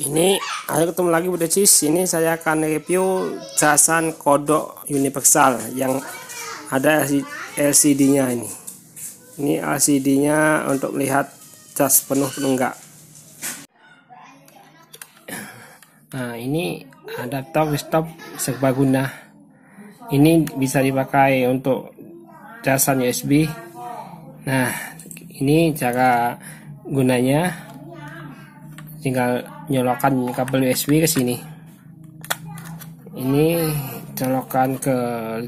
ini ayo ketemu lagi Bu cis. ini saya akan review casan kodok universal yang ada LCD nya ini ini LCD nya untuk melihat cas penuh penuh enggak nah ini adaptor stop serbaguna ini bisa dipakai untuk casan USB nah ini cara gunanya tinggal nyolokan kabel USB ke sini ini colokan ke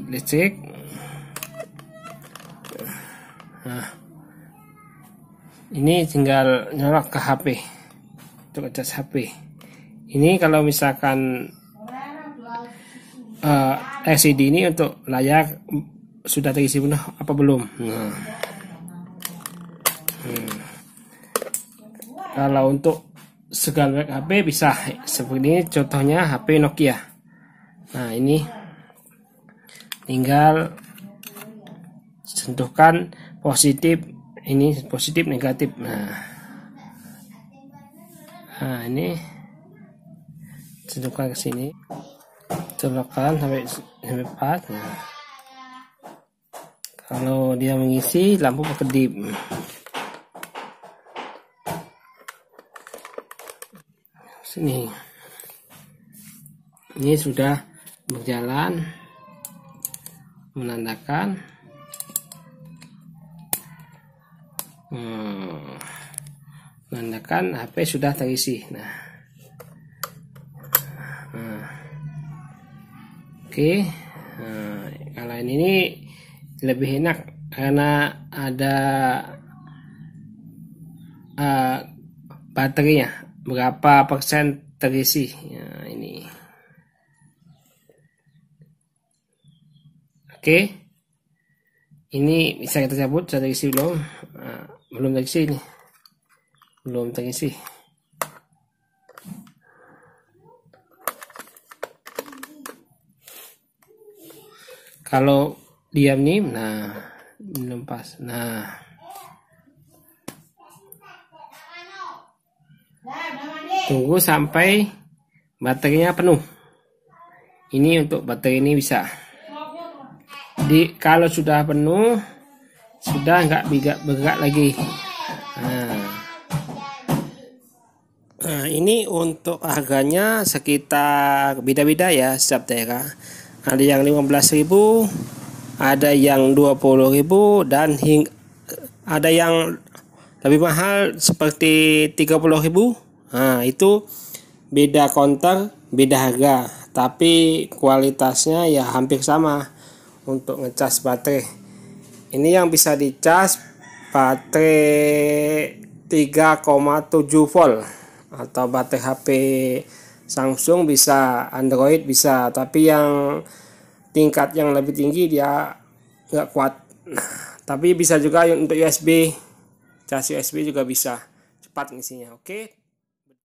listrik nah ini tinggal nyolok ke HP untuk ngecas HP ini kalau misalkan uh, eh, LCD ini untuk layar sudah terisi penuh apa belum nah. hmm. kalau untuk merek HP bisa seperti ini contohnya HP Nokia nah ini tinggal sentuhkan positif ini positif negatif nah nah ini sentuhkan ke sini colokkan sampai sampai 4 nah kalau dia mengisi lampu berkedip sini ini sudah berjalan menandakan hmm, menandakan HP sudah terisi nah, nah. oke okay. nah, kalau ini, lebih enak karena ada uh, baterainya berapa persen terisi ya, ini oke ini bisa kita cabut sudah terisi belum nah, belum terisi ini belum terisi kalau diam nih nah belum pas nah Tunggu sampai baterainya penuh. Ini untuk baterai ini bisa. Di kalau sudah penuh sudah nggak bergerak, bergerak lagi. Nah. nah, ini untuk harganya sekitar beda-beda ya setiap daerah. Ada yang 15.000, ada yang 20.000 dan hing, ada yang tapi mahal seperti 30.000, nah itu beda konter, beda harga, tapi kualitasnya ya hampir sama untuk ngecas baterai. Ini yang bisa dicas baterai 3,7 volt atau baterai HP Samsung bisa Android bisa tapi yang tingkat yang lebih tinggi dia nggak kuat nah, tapi bisa juga untuk USB Casio SB juga bisa cepat ngisinya oke